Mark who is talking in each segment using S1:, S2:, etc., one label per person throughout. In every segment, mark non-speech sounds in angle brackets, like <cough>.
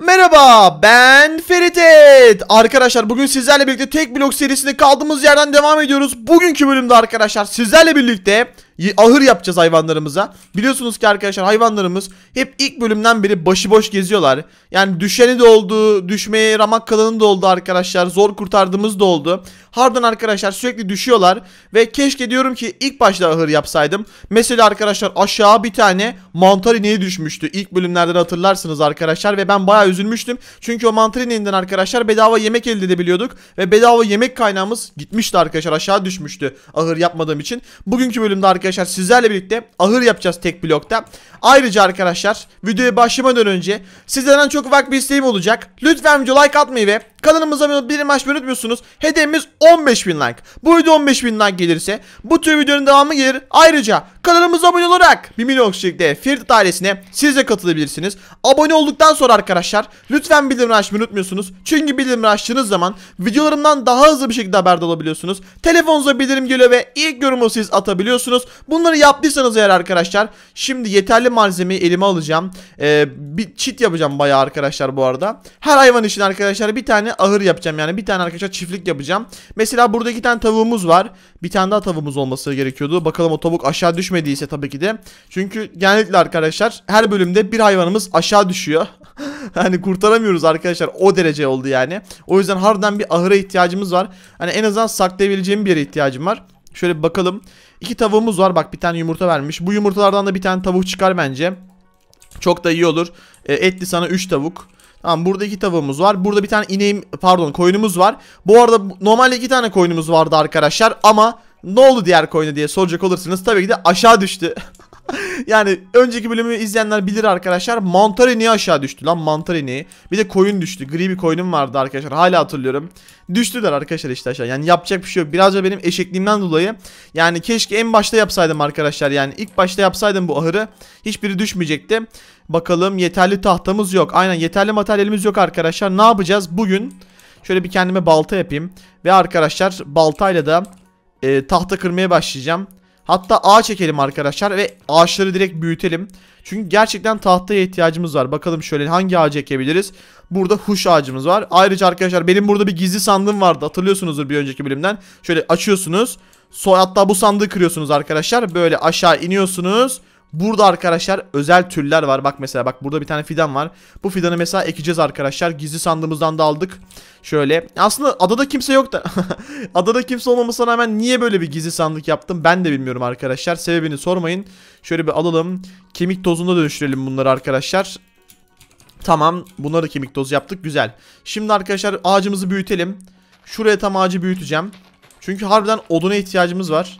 S1: Merhaba ben Ferit Et. Arkadaşlar bugün sizlerle birlikte tek blok serisinde kaldığımız yerden devam ediyoruz. Bugünkü bölümde arkadaşlar sizlerle birlikte ahır yapacağız hayvanlarımıza. Biliyorsunuz ki arkadaşlar hayvanlarımız hep ilk bölümden beri başıboş geziyorlar. Yani düşeni de oldu, düşmeye ramak kalanı da oldu arkadaşlar. Zor kurtardığımız da oldu. Hardan arkadaşlar sürekli düşüyorlar ve keşke diyorum ki ilk başta ahır yapsaydım. Mesela arkadaşlar aşağı bir tane mantar ineği düşmüştü. İlk bölümlerden hatırlarsınız arkadaşlar ve ben bayağı üzülmüştüm. Çünkü o mantar ineğinden arkadaşlar bedava yemek elde edebiliyorduk ve bedava yemek kaynağımız gitmişti arkadaşlar aşağı düşmüştü ahır yapmadığım için. Bugünkü bölümde arkadaşlar arkadaşlar sizlerle birlikte ahır yapacağız tek blokta. Ayrıca arkadaşlar videoya başlamadan önce sizlerden çok ufak bir isteğim olacak. Lütfen video like atmayı ve Kanalımıza bir maç unutmuyorsunuz. Hedefimiz 15.000 like. Bu video 15.000 like gelirse bu tür videonun devamı gelir. Ayrıca kanalımıza abone olarak 1 milyon kişilikte Firdit ailesine siz de katılabilirsiniz. Abone olduktan sonra arkadaşlar lütfen bildirimleri açmayı unutmuyorsunuz. Çünkü bildirimleri açtığınız zaman videolarımdan daha hızlı bir şekilde haberdar olabiliyorsunuz. Telefonunuza bildirim geliyor ve ilk yorumu siz atabiliyorsunuz. Bunları yaptıysanız eğer arkadaşlar şimdi yeterli malzemeyi elime alacağım. Ee, bir çit yapacağım bayağı arkadaşlar bu arada. Her hayvan için arkadaşlar bir tane ahır yapacağım yani. Bir tane arkadaşlar çiftlik yapacağım. Mesela burada iki tane tavuğumuz var. Bir tane daha tavuğumuz olması gerekiyordu. Bakalım o tavuk aşağı düşmediyse tabii ki de. Çünkü genellikle arkadaşlar her bölümde bir hayvanımız aşağı düşüyor. <laughs> hani kurtaramıyoruz arkadaşlar. O derece oldu yani. O yüzden harbiden bir ahıra ihtiyacımız var. Hani en azından saklayabileceğim bir yere ihtiyacım var. Şöyle bir bakalım. İki tavuğumuz var. Bak bir tane yumurta vermiş. Bu yumurtalardan da bir tane tavuk çıkar bence. Çok da iyi olur. E, etli sana 3 tavuk. Tamam burada iki tavuğumuz var. Burada bir tane ineğim pardon koyunumuz var. Bu arada normalde iki tane koyunumuz vardı arkadaşlar ama ne oldu diğer koyuna diye soracak olursanız tabii ki de aşağı düştü. <laughs> yani önceki bölümü izleyenler bilir arkadaşlar. mantarı niye aşağı düştü lan mantarı niye Bir de koyun düştü. Gri bir koyunum vardı arkadaşlar. Hala hatırlıyorum. Düştüler arkadaşlar işte aşağı. Yani yapacak bir şey yok. Biraz da benim eşekliğimden dolayı. Yani keşke en başta yapsaydım arkadaşlar. Yani ilk başta yapsaydım bu ahırı. Hiçbiri düşmeyecekti. Bakalım yeterli tahtamız yok. Aynen yeterli materyalimiz yok arkadaşlar. Ne yapacağız bugün? Şöyle bir kendime balta yapayım. Ve arkadaşlar baltayla da e, tahta kırmaya başlayacağım. Hatta ağ çekelim arkadaşlar ve ağaçları direkt büyütelim. Çünkü gerçekten tahtaya ihtiyacımız var. Bakalım şöyle hangi ağacı ekebiliriz. Burada huş ağacımız var. Ayrıca arkadaşlar benim burada bir gizli sandığım vardı. Hatırlıyorsunuzdur bir önceki bölümden. Şöyle açıyorsunuz. hatta bu sandığı kırıyorsunuz arkadaşlar. Böyle aşağı iniyorsunuz. Burada arkadaşlar özel türler var. Bak mesela bak burada bir tane fidan var. Bu fidanı mesela ekeceğiz arkadaşlar. Gizli sandığımızdan da aldık. Şöyle. Aslında adada kimse yok da. <laughs> adada kimse olmamasına rağmen niye böyle bir gizli sandık yaptım ben de bilmiyorum arkadaşlar. Sebebini sormayın. Şöyle bir alalım. Kemik tozunda dönüştürelim bunları arkadaşlar. Tamam. Bunları kemik tozu yaptık. Güzel. Şimdi arkadaşlar ağacımızı büyütelim. Şuraya tam ağacı büyüteceğim. Çünkü harbiden oduna ihtiyacımız var.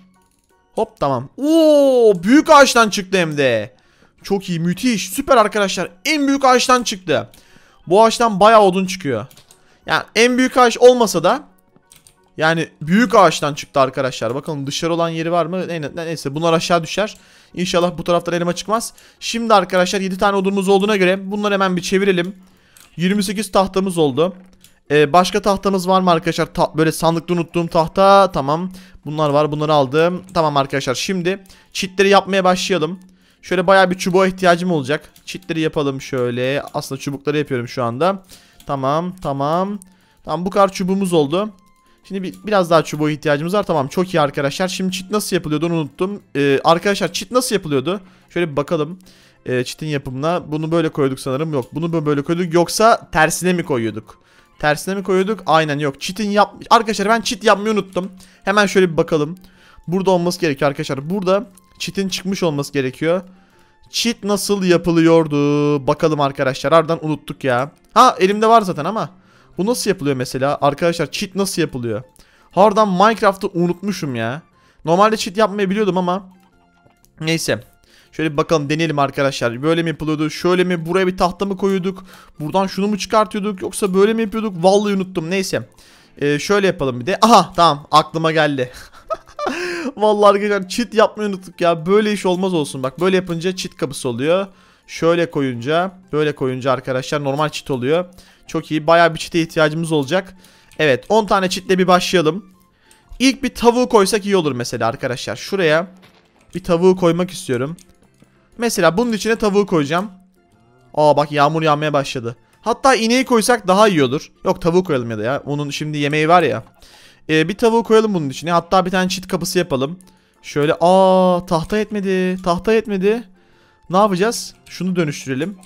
S1: Hop tamam. Oo büyük ağaçtan çıktı hem de. Çok iyi müthiş süper arkadaşlar. En büyük ağaçtan çıktı. Bu ağaçtan bayağı odun çıkıyor. Yani en büyük ağaç olmasa da yani büyük ağaçtan çıktı arkadaşlar. Bakalım dışarı olan yeri var mı? Neyse bunlar aşağı düşer. İnşallah bu taraftan elime çıkmaz. Şimdi arkadaşlar 7 tane odunumuz olduğuna göre bunları hemen bir çevirelim. 28 tahtamız oldu. Ee, başka tahtamız var mı arkadaşlar? Ta böyle sandıkta unuttuğum tahta. Tamam. Bunlar var. Bunları aldım. Tamam arkadaşlar. Şimdi çitleri yapmaya başlayalım. Şöyle baya bir çubuğa ihtiyacım olacak. Çitleri yapalım şöyle. Aslında çubukları yapıyorum şu anda. Tamam. Tamam. Tamam bu kadar çubuğumuz oldu. Şimdi bir, biraz daha çubuğa ihtiyacımız var. Tamam çok iyi arkadaşlar. Şimdi çit nasıl yapılıyordu onu unuttum. Ee, arkadaşlar çit nasıl yapılıyordu? Şöyle bir bakalım. Ee, çitin yapımına. Bunu böyle koyduk sanırım. Yok bunu böyle koyduk. Yoksa tersine mi koyuyorduk? Tersine mi koyuyorduk? Aynen yok. Cheat'in yap... Arkadaşlar ben cheat yapmayı unuttum. Hemen şöyle bir bakalım. Burada olması gerekiyor arkadaşlar. Burada cheat'in çıkmış olması gerekiyor. Cheat nasıl yapılıyordu? Bakalım arkadaşlar. Ardından unuttuk ya. Ha elimde var zaten ama. Bu nasıl yapılıyor mesela? Arkadaşlar cheat nasıl yapılıyor? Harbiden Minecraft'ı unutmuşum ya. Normalde cheat yapmayı biliyordum ama. Neyse. Şöyle bir bakalım deneyelim arkadaşlar. Böyle mi yapılıyordu? Şöyle mi? Buraya bir tahta mı koyuyorduk? Buradan şunu mu çıkartıyorduk? Yoksa böyle mi yapıyorduk? Vallahi unuttum. Neyse. Ee, şöyle yapalım bir de. Aha tamam aklıma geldi. <laughs> Vallahi arkadaşlar çit yapmayı unuttuk ya. Böyle iş olmaz olsun. Bak böyle yapınca çit kapısı oluyor. Şöyle koyunca, böyle koyunca arkadaşlar normal çit oluyor. Çok iyi. Bayağı bir çite ihtiyacımız olacak. Evet 10 tane çitle bir başlayalım. İlk bir tavuğu koysak iyi olur mesela arkadaşlar. Şuraya bir tavuğu koymak istiyorum. Mesela bunun içine tavuğu koyacağım. Aa bak yağmur yağmaya başladı. Hatta ineği koysak daha iyi olur. Yok tavuğu koyalım ya da ya. Onun şimdi yemeği var ya. Ee, bir tavuğu koyalım bunun içine. Hatta bir tane çit kapısı yapalım. Şöyle aa tahta yetmedi. Tahta yetmedi. Ne yapacağız? Şunu dönüştürelim.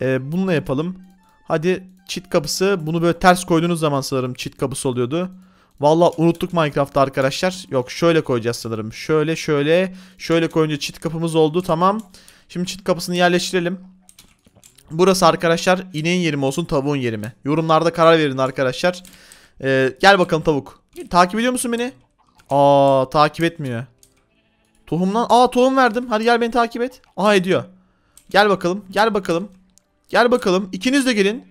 S1: Ee, bununla yapalım. Hadi çit kapısı. Bunu böyle ters koyduğunuz zaman sanırım çit kapısı oluyordu. Valla unuttuk Minecraft'ta arkadaşlar. Yok şöyle koyacağız sanırım. Şöyle şöyle. Şöyle koyunca çit kapımız oldu. Tamam. Şimdi çit kapısını yerleştirelim. Burası arkadaşlar ineğin yeri mi olsun tavuğun yeri mi? Yorumlarda karar verin arkadaşlar. Ee, gel bakalım tavuk. Takip ediyor musun beni? Aa takip etmiyor. Tohumdan. Aa tohum verdim. Hadi gel beni takip et. Aa ediyor. Gel bakalım. Gel bakalım. Gel bakalım. İkiniz de gelin.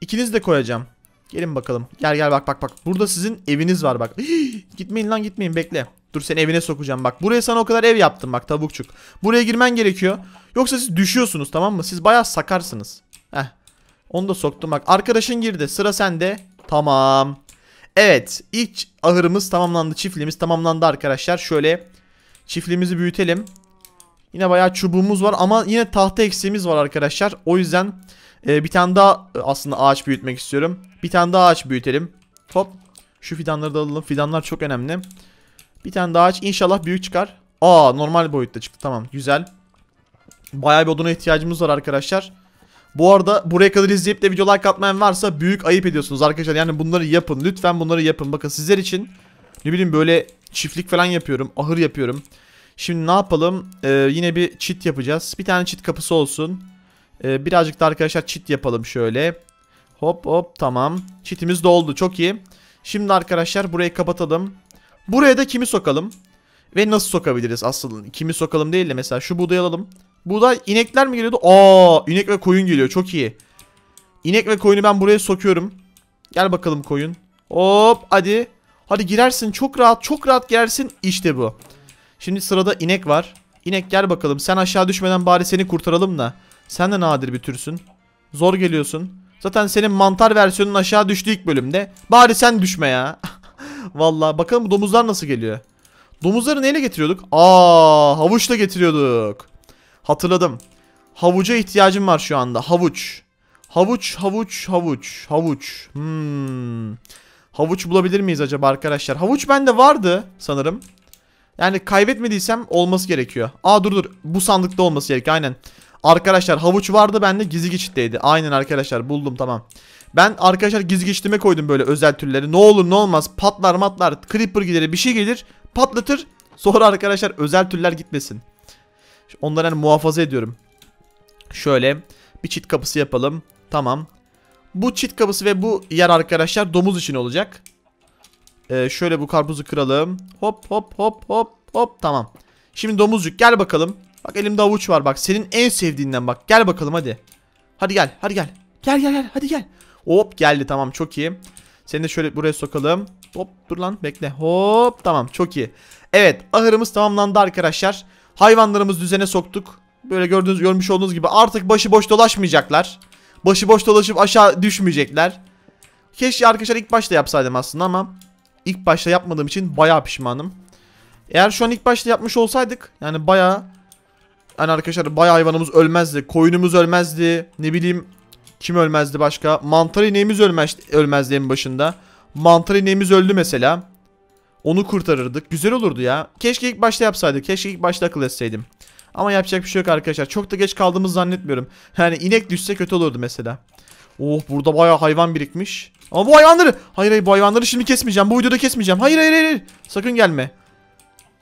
S1: İkiniz de koyacağım. Gelin bakalım. Gel gel bak bak bak. Burada sizin eviniz var bak. <gasps> gitmeyin lan gitmeyin bekle. Dur seni evine sokacağım bak. Buraya sana o kadar ev yaptım bak tabukçuk. Buraya girmen gerekiyor. Yoksa siz düşüyorsunuz tamam mı? Siz bayağı sakarsınız. Heh. Onu da soktum bak. Arkadaşın girdi. Sıra sende. Tamam. Evet. ilk ahırımız tamamlandı. Çiftliğimiz tamamlandı arkadaşlar. Şöyle çiftliğimizi büyütelim. Yine bayağı çubuğumuz var ama yine tahta eksiğimiz var arkadaşlar. O yüzden ee, bir tane daha e, aslında ağaç büyütmek istiyorum. Bir tane daha ağaç büyütelim. Hop. Şu fidanları da alalım. Fidanlar çok önemli. Bir tane daha ağaç. İnşallah büyük çıkar. Aa normal boyutta çıktı. Tamam güzel. Bayağı bir oduna ihtiyacımız var arkadaşlar. Bu arada buraya kadar izleyip de video like atmayan varsa büyük ayıp ediyorsunuz arkadaşlar. Yani bunları yapın. Lütfen bunları yapın. Bakın sizler için ne bileyim böyle çiftlik falan yapıyorum. Ahır yapıyorum. Şimdi ne yapalım? Ee, yine bir çit yapacağız. Bir tane çit kapısı olsun. Ee, birazcık da arkadaşlar çit yapalım şöyle. Hop hop tamam. Çitimiz doldu çok iyi. Şimdi arkadaşlar burayı kapatalım. Buraya da kimi sokalım? Ve nasıl sokabiliriz asıl? Kimi sokalım değil de mesela şu buğdayı alalım. Buğday inekler mi geliyordu? Aa inek ve koyun geliyor çok iyi. İnek ve koyunu ben buraya sokuyorum. Gel bakalım koyun. Hop hadi. Hadi girersin çok rahat çok rahat girersin. İşte bu. Şimdi sırada inek var. İnek gel bakalım sen aşağı düşmeden bari seni kurtaralım da. Sen de nadir bir türsün. Zor geliyorsun. Zaten senin mantar versiyonun aşağı düştü ilk bölümde. Bari sen düşme ya. <laughs> Vallahi bakalım bu domuzlar nasıl geliyor. Domuzları neyle getiriyorduk? Aa, havuçla getiriyorduk. Hatırladım. Havuca ihtiyacım var şu anda. Havuç. Havuç, havuç, havuç, havuç. Hmm. Havuç bulabilir miyiz acaba arkadaşlar? Havuç bende vardı sanırım. Yani kaybetmediysem olması gerekiyor. Aa dur dur. Bu sandıkta olması gerekiyor aynen. Arkadaşlar havuç vardı bende gizli geçitteydi. Aynen arkadaşlar buldum tamam. Ben arkadaşlar gizli geçitime koydum böyle özel türleri. Ne olur ne olmaz patlar matlar creeper gideri bir şey gelir patlatır. Sonra arkadaşlar özel türler gitmesin. Onları hani muhafaza ediyorum. Şöyle bir çit kapısı yapalım. Tamam. Bu çit kapısı ve bu yer arkadaşlar domuz için olacak. Ee, şöyle bu karpuzu kıralım. Hop hop hop hop hop tamam. Şimdi domuzcuk gel bakalım. Bak elimde avuç var bak. Senin en sevdiğinden bak. Gel bakalım hadi. Hadi gel. Hadi gel. Gel gel gel. Hadi gel. Hop geldi tamam çok iyi. Seni de şöyle buraya sokalım. Hop dur lan bekle. Hop tamam çok iyi. Evet ahırımız tamamlandı arkadaşlar. Hayvanlarımız düzene soktuk. Böyle gördüğünüz görmüş olduğunuz gibi artık başı boş dolaşmayacaklar. Başı boş dolaşıp aşağı düşmeyecekler. Keşke arkadaşlar ilk başta yapsaydım aslında ama ilk başta yapmadığım için bayağı pişmanım. Eğer şu an ilk başta yapmış olsaydık yani bayağı yani arkadaşlar bay hayvanımız ölmezdi. Koyunumuz ölmezdi. Ne bileyim kim ölmezdi başka? Mantar ineğimiz ölmez, ölmezdi en başında. Mantar ineğimiz öldü mesela. Onu kurtarırdık. Güzel olurdu ya. Keşke ilk başta yapsaydık. Keşke ilk başta akıl etseydim. Ama yapacak bir şey yok arkadaşlar. Çok da geç kaldığımızı zannetmiyorum. Yani inek düşse kötü olurdu mesela. Oh burada baya hayvan birikmiş. Ama bu hayvanları... Hayır hayır bu hayvanları şimdi kesmeyeceğim. Bu videoda kesmeyeceğim. Hayır hayır hayır. Sakın gelme.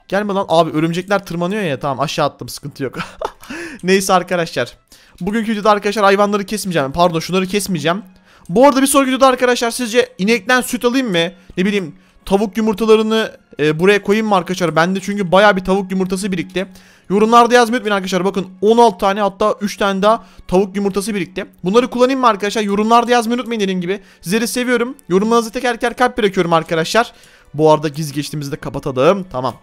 S1: Gelme lan abi örümcekler tırmanıyor ya tamam aşağı attım sıkıntı yok. <laughs> Neyse arkadaşlar. Bugünkü videoda arkadaşlar hayvanları kesmeyeceğim. Pardon şunları kesmeyeceğim. Bu arada bir soru videoda arkadaşlar sizce inekten süt alayım mı? Ne bileyim tavuk yumurtalarını e, buraya koyayım mı arkadaşlar? Bende çünkü baya bir tavuk yumurtası birikti. Yorumlarda yazmayı unutmayın arkadaşlar. Bakın 16 tane hatta 3 tane daha tavuk yumurtası birikti. Bunları kullanayım mı arkadaşlar? Yorumlarda yazmayı unutmayın dediğim gibi. Sizleri seviyorum. Yorumlarınızı teker teker kalp bırakıyorum arkadaşlar. Bu arada giz geçtiğimizde kapatalım. Tamam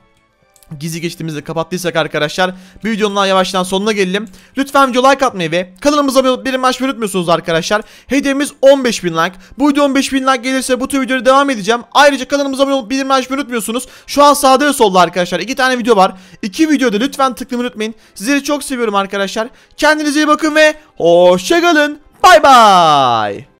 S1: gizli geçtiğimizde kapattıysak arkadaşlar bir videonun daha yavaştan sonuna gelelim. Lütfen video like atmayı ve kanalımıza abone olmayı unutmuyorsunuz arkadaşlar. Hedefimiz 15.000 like. Bu video 15.000 like gelirse bu tür videoya devam edeceğim. Ayrıca kanalımıza abone olup bildirim açmayı unutmuyorsunuz. Şu an sağda ve solda arkadaşlar iki tane video var. İki videoda lütfen tıklamayı unutmayın. Sizleri çok seviyorum arkadaşlar. Kendinize iyi bakın ve hoşçakalın. Bay bay.